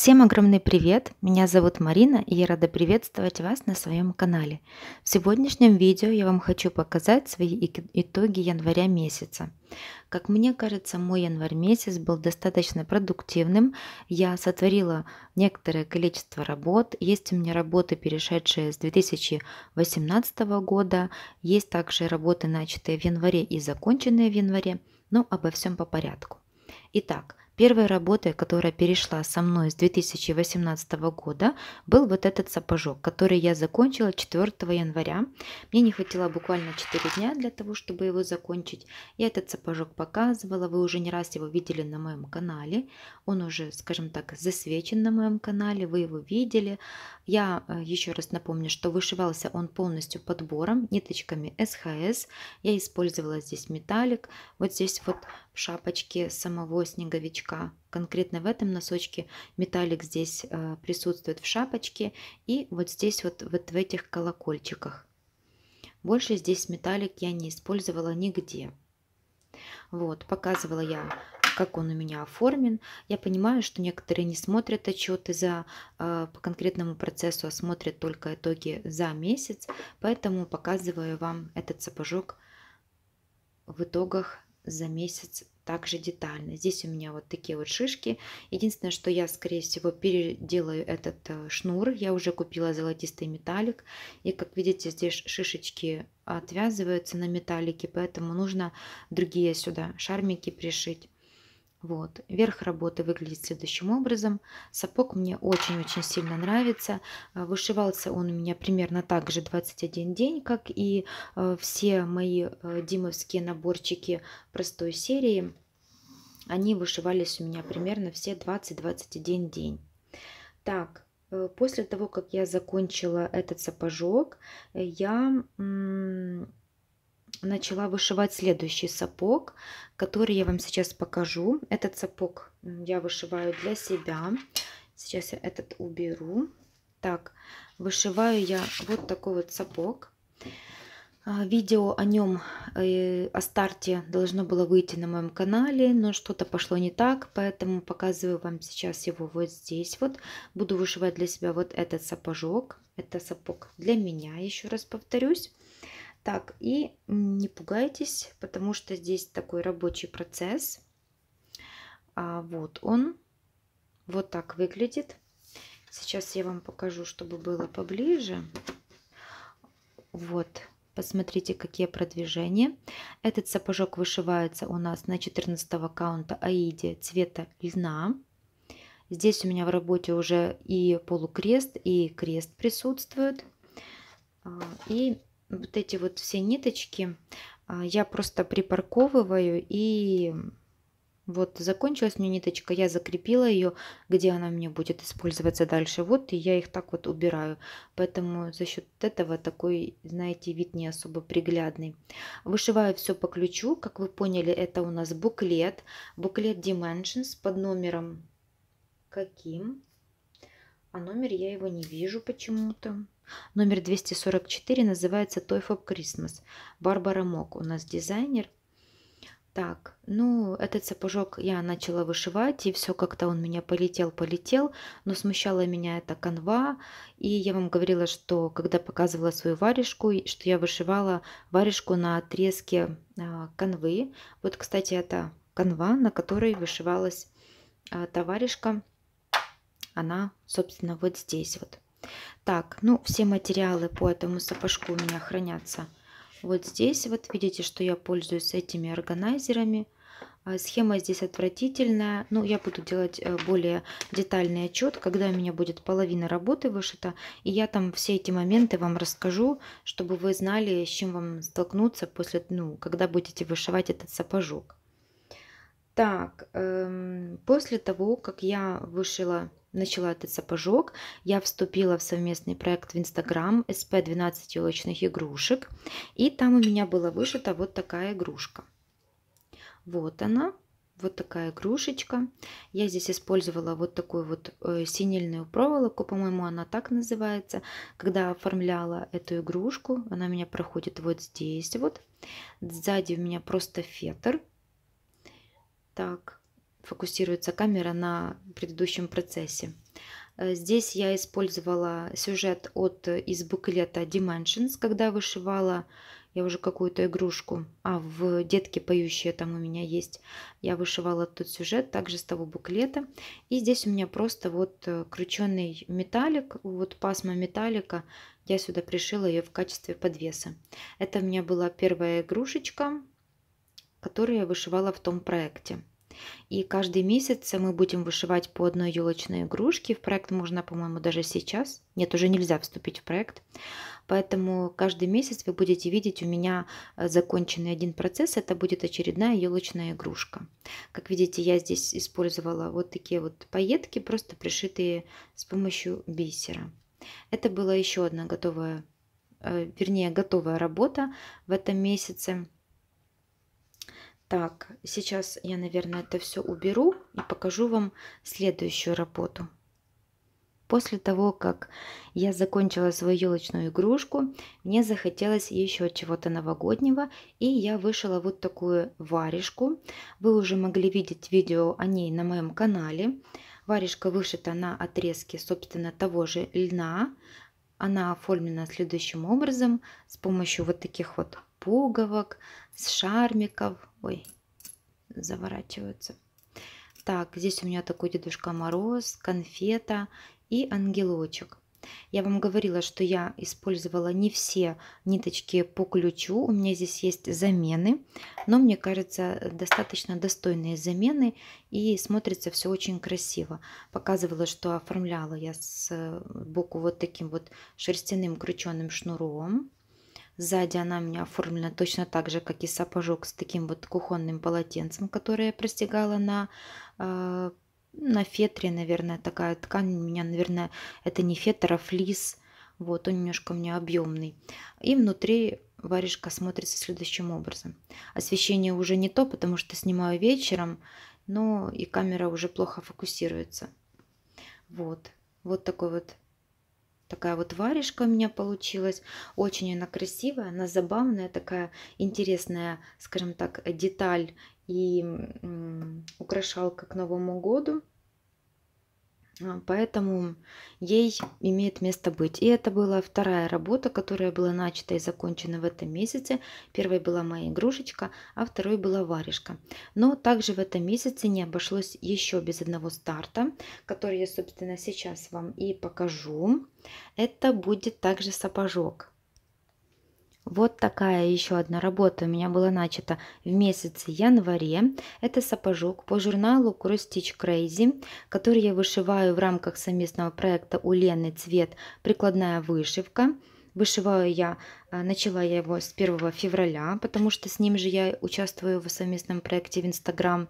Всем огромный привет! Меня зовут Марина и я рада приветствовать вас на своем канале. В сегодняшнем видео я вам хочу показать свои итоги января месяца. Как мне кажется, мой январь месяц был достаточно продуктивным. Я сотворила некоторое количество работ. Есть у меня работы, перешедшие с 2018 года. Есть также работы, начатые в январе и законченные в январе. Но ну, обо всем по порядку. Итак, Первой работой, которая перешла со мной с 2018 года, был вот этот сапожок, который я закончила 4 января. Мне не хватило буквально 4 дня для того, чтобы его закончить. Я этот сапожок показывала, вы уже не раз его видели на моем канале. Он уже, скажем так, засвечен на моем канале, вы его видели. Я э, еще раз напомню, что вышивался он полностью подбором, ниточками СХС. Я использовала здесь металлик, вот здесь вот в шапочке самого снеговичка носочка. Конкретно в этом носочке металлик здесь э, присутствует в шапочке и вот здесь вот, вот в этих колокольчиках. Больше здесь металлик я не использовала нигде. Вот, показывала я, как он у меня оформлен. Я понимаю, что некоторые не смотрят отчеты за, э, по конкретному процессу, а смотрят только итоги за месяц. Поэтому показываю вам этот сапожок в итогах за месяц также детально. Здесь у меня вот такие вот шишки. Единственное, что я, скорее всего, переделаю этот э, шнур. Я уже купила золотистый металлик. И, как видите, здесь шишечки отвязываются на металлике, поэтому нужно другие сюда шармики пришить. Вот. Верх работы выглядит следующим образом. Сапог мне очень-очень сильно нравится. Э, вышивался он у меня примерно так же 21 день, как и э, все мои э, димовские наборчики простой серии. Они вышивались у меня примерно все 20-21 день. Так, после того, как я закончила этот сапожок, я начала вышивать следующий сапог, который я вам сейчас покажу. Этот сапог я вышиваю для себя. Сейчас я этот уберу. Так, вышиваю я вот такой вот сапог. А, видео о нем, э, о старте должно было выйти на моем канале, но что-то пошло не так, поэтому показываю вам сейчас его вот здесь. Вот буду вышивать для себя вот этот сапожок. Это сапог для меня, еще раз повторюсь. Так, и не пугайтесь, потому что здесь такой рабочий процесс. А вот он. Вот так выглядит. Сейчас я вам покажу, чтобы было поближе. Вот, посмотрите, какие продвижения. Этот сапожок вышивается у нас на 14 аккаунта Аиде цвета льна. Здесь у меня в работе уже и полукрест, и крест присутствует. А, и вот эти вот все ниточки а, я просто припарковываю и вот закончилась мне ниточка, я закрепила ее, где она мне будет использоваться дальше. Вот, и я их так вот убираю. Поэтому за счет этого такой, знаете, вид не особо приглядный. Вышиваю все по ключу. Как вы поняли, это у нас буклет. Буклет Dimensions под номером каким? А номер я его не вижу почему-то. Номер 244 называется Toy for Christmas. Барбара Мок у нас дизайнер. Так, ну, этот сапожок я начала вышивать, и все как-то он меня полетел-полетел, но смущала меня эта канва, и я вам говорила, что когда показывала свою варежку, что я вышивала варежку на отрезке а, канвы. Вот, кстати, это канва, на которой вышивалась э, а, товаришка. Она, собственно, вот здесь вот. Так, ну все материалы по этому сапожку у меня хранятся вот здесь. Вот видите, что я пользуюсь этими органайзерами. А, схема здесь отвратительная, но ну, я буду делать э, более детальный отчет, когда у меня будет половина работы вышита, и я там все эти моменты вам расскажу, чтобы вы знали, с чем вам столкнуться после, ну, когда будете вышивать этот сапожок. Так, эм, после того, как я вышила начала этот сапожок, я вступила в совместный проект в Инстаграм SP12 елочных игрушек. И там у меня была вышита вот такая игрушка. Вот она, вот такая игрушечка. Я здесь использовала вот такую вот э, синильную проволоку, по-моему, она так называется. Когда оформляла эту игрушку, она у меня проходит вот здесь вот. Сзади у меня просто фетр. Так, фокусируется камера на предыдущем процессе. Э, здесь я использовала сюжет от э, из буклета Dimensions, когда вышивала я уже какую-то игрушку. А, в «Детки поющие» там у меня есть. Я вышивала тот сюжет также с того буклета. И здесь у меня просто вот э, крученный металлик, вот пасма металлика. Я сюда пришила ее в качестве подвеса. Это у меня была первая игрушечка, которую я вышивала в том проекте. И каждый месяц мы будем вышивать по одной елочной игрушке. В проект можно, по-моему, даже сейчас. Нет, уже нельзя вступить в проект. Поэтому каждый месяц вы будете видеть у меня э, законченный один процесс. Это будет очередная елочная игрушка. Как видите, я здесь использовала вот такие вот пайетки, просто пришитые с помощью бисера. Это была еще одна готовая, э, вернее, готовая работа в этом месяце. Так, сейчас я, наверное, это все уберу и покажу вам следующую работу. После того, как я закончила свою елочную игрушку, мне захотелось еще чего-то новогоднего, и я вышила вот такую варежку. Вы уже могли видеть видео о ней на моем канале. Варежка вышита на отрезке, собственно, того же льна. Она оформлена следующим образом, с помощью вот таких вот пуговок, с шармиков, Ой, заворачиваются. Так, здесь у меня такой Дедушка Мороз, конфета и ангелочек. Я вам говорила, что я использовала не все ниточки по ключу. У меня здесь есть замены, но мне кажется, достаточно достойные замены и смотрится все очень красиво. Показывала, что оформляла я сбоку э, вот таким вот шерстяным крученым шнуром. Сзади она у меня оформлена точно так же, как и сапожок с таким вот кухонным полотенцем, которое я простегала на, э, на фетре, наверное, такая ткань. У меня, наверное, это не фетр, а флис. Вот, он немножко у меня объемный. И внутри варежка смотрится следующим образом. Освещение уже не то, потому что снимаю вечером, но и камера уже плохо фокусируется. Вот, вот такой вот Такая вот варежка у меня получилась. Очень она красивая, она забавная, такая интересная, скажем так, деталь и украшалка к Новому году. Поэтому ей имеет место быть. И это была вторая работа, которая была начата и закончена в этом месяце. Первой была моя игрушечка, а второй была варежка. Но также в этом месяце не обошлось еще без одного старта, который я, собственно, сейчас вам и покажу. Это будет также сапожок. Вот такая еще одна работа у меня была начата в месяце январе. Это сапожок по журналу Cross Stitch Crazy, который я вышиваю в рамках совместного проекта у Лены «Цвет. Прикладная вышивка». Вышиваю я, а, начала я его с 1 февраля, потому что с ним же я участвую в совместном проекте в Instagram.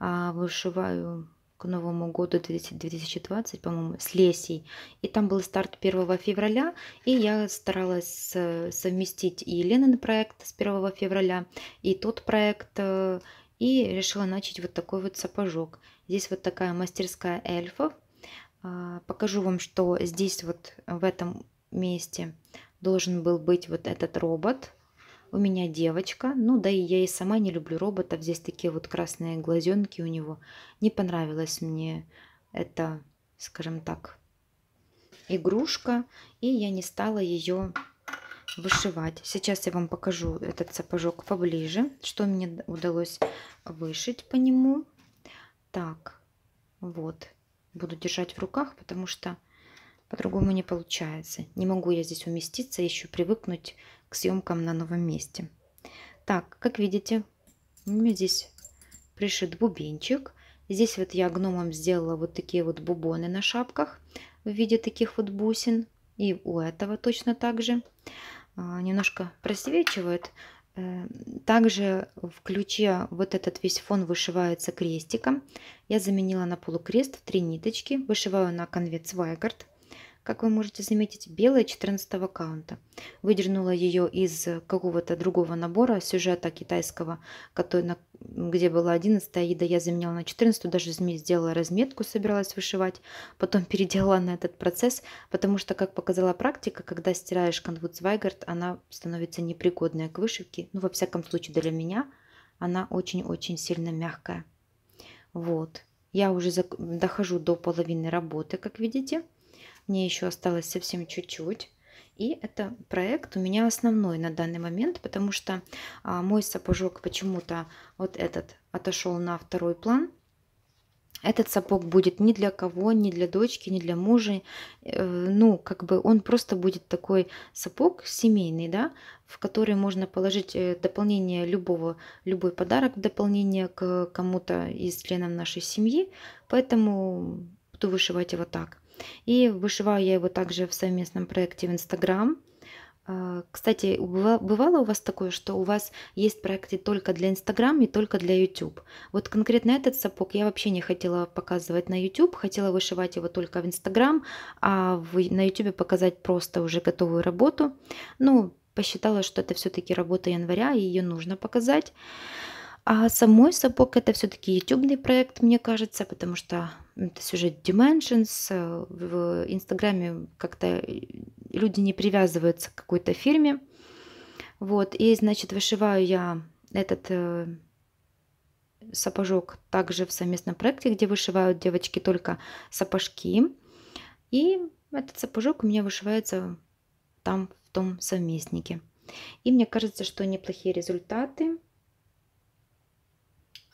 А, вышиваю к Новому году 2020, по-моему, с Лесей. И там был старт 1 февраля, и я старалась э, совместить и Еленин проект с 1 февраля, и тот проект, э, и решила начать вот такой вот сапожок. Здесь вот такая мастерская эльфов. А, покажу вам, что здесь вот в этом месте должен был быть вот этот робот. У меня девочка, ну да и я и сама не люблю роботов, здесь такие вот красные глазенки у него. Не понравилась мне эта, скажем так, игрушка, и я не стала ее вышивать. Сейчас я вам покажу этот сапожок поближе, что мне удалось вышить по нему. Так, вот, буду держать в руках, потому что по-другому не получается. Не могу я здесь уместиться, еще привыкнуть к съемкам на новом месте. Так, как видите, у меня здесь пришит бубенчик. Здесь вот я гномом сделала вот такие вот бубоны на шапках в виде таких вот бусин. И у этого точно так же. А, немножко просвечивает. Э, также в ключе вот этот весь фон вышивается крестиком. Я заменила на полукрест в три ниточки. Вышиваю на конвец Вайгард как вы можете заметить, белая 14 аккаунта. Выдернула ее из какого-то другого набора сюжета китайского, который, где была 11 еда, я заменила на 14, даже сделала разметку, собиралась вышивать, потом переделала на этот процесс, потому что, как показала практика, когда стираешь канву Цвайгард, она становится непригодная к вышивке, ну, во всяком случае, для меня она очень-очень сильно мягкая. Вот. Я уже дохожу до половины работы, как видите. Мне еще осталось совсем чуть-чуть. И это проект у меня основной на данный момент, потому что а, мой сапожок почему-то вот этот отошел на второй план. Этот сапог будет ни для кого, ни для дочки, ни для мужа. Э, ну, как бы он просто будет такой сапог семейный, да, в который можно положить э, дополнение любого, любой подарок в дополнение к кому-то из членов нашей семьи. Поэтому буду вышивать его так. И вышиваю я его также в совместном проекте в Инстаграм. А, кстати, бывало у вас такое, что у вас есть проекты только для Инстаграм и только для YouTube? Вот конкретно этот сапог я вообще не хотела показывать на YouTube, хотела вышивать его только в Инстаграм, а на YouTube показать просто уже готовую работу. Ну, посчитала, что это все-таки работа января, и ее нужно показать. А самой Сапог это все-таки ютубный проект, мне кажется, потому что это сюжет Dimensions. В Инстаграме как-то э, люди не привязываются к какой-то фирме. Вот, и, значит, вышиваю я этот э, сапожок также в совместном проекте, где вышивают девочки только сапожки. И этот сапожок у меня вышивается там, в том совместнике. И мне кажется, что неплохие результаты.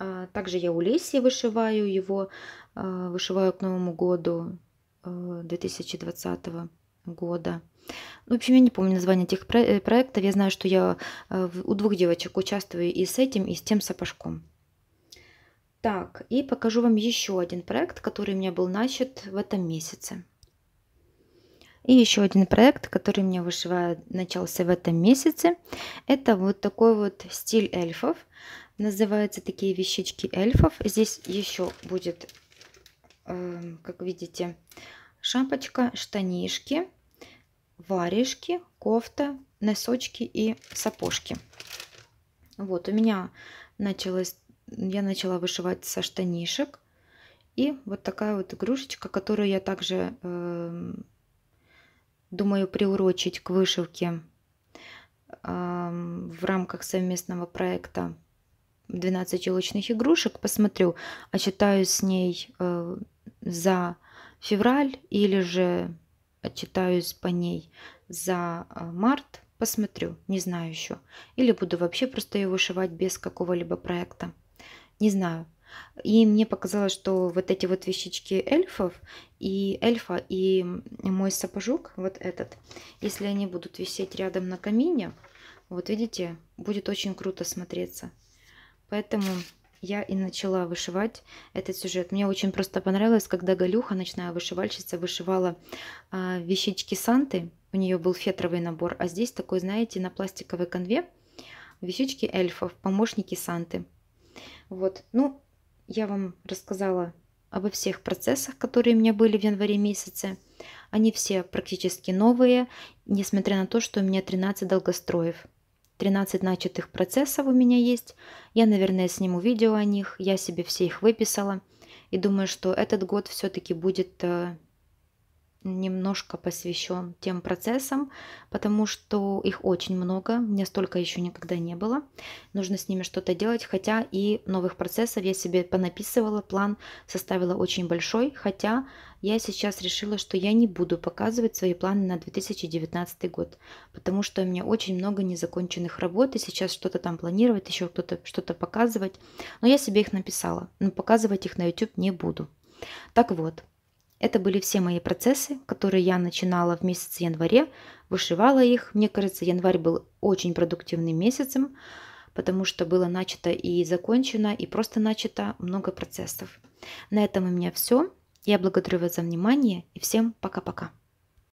А, также я у Леси вышиваю его, а, вышиваю к Новому году 2020 а, года. Ну, в общем, я не помню название этих э, проектов. Я знаю, что я у двух девочек участвую и с этим, и с тем сапожком. Так, и покажу вам еще один проект, который у меня был начат в этом месяце. И еще один проект, который у меня вышивает, начался в этом месяце. Это вот такой вот стиль эльфов. Называются такие вещички эльфов. Здесь еще будет, эм, как видите, шапочка, штанишки, варежки, кофта, носочки и сапожки. Вот, у меня началось, я начала вышивать со штанишек. И вот такая вот игрушечка, которую я также э, думаю приурочить к вышивке э, в рамках совместного проекта 12 елочных игрушек, посмотрю, отчитаю а с ней э, за февраль или же отчитаюсь по ней за э, март, посмотрю, не знаю еще. Или буду вообще просто ее вышивать без какого-либо проекта, не знаю. И мне показалось, что вот эти вот вещички эльфов и эльфа и мой сапожок, вот этот, если они будут висеть рядом на камине, вот видите, будет очень круто смотреться. Поэтому я и начала вышивать этот сюжет. Мне очень просто понравилось, когда Галюха, ночная вышивальщица, вышивала э, вещички Санты. У нее был фетровый набор, а здесь такой, знаете, на пластиковой конве вещички эльфов, помощники Санты. Вот, ну, я вам рассказала обо всех процессах, которые у меня были в январе месяце. Они все практически новые, несмотря на то, что у меня 13 долгостроев. 13 начатых процессов у меня есть. Я, наверное, сниму видео о них, я себе все их выписала. И думаю, что этот год все-таки будет э, немножко посвящен тем процессам, потому что их очень много, мне столько еще никогда не было. Нужно с ними что-то делать, хотя и новых процессов я себе понаписывала, план составила очень большой, хотя я сейчас решила, что я не буду показывать свои планы на 2019 год, потому что у меня очень много незаконченных работ, и сейчас что-то там планировать, еще кто-то что-то показывать, но я себе их написала, но показывать их на YouTube не буду. Так вот, это были все мои процессы, которые я начинала в месяц январе, вышивала их. Мне кажется, январь был очень продуктивным месяцем, потому что было начато и закончено, и просто начато много процессов. На этом у меня все. Я благодарю вас за внимание и всем пока-пока.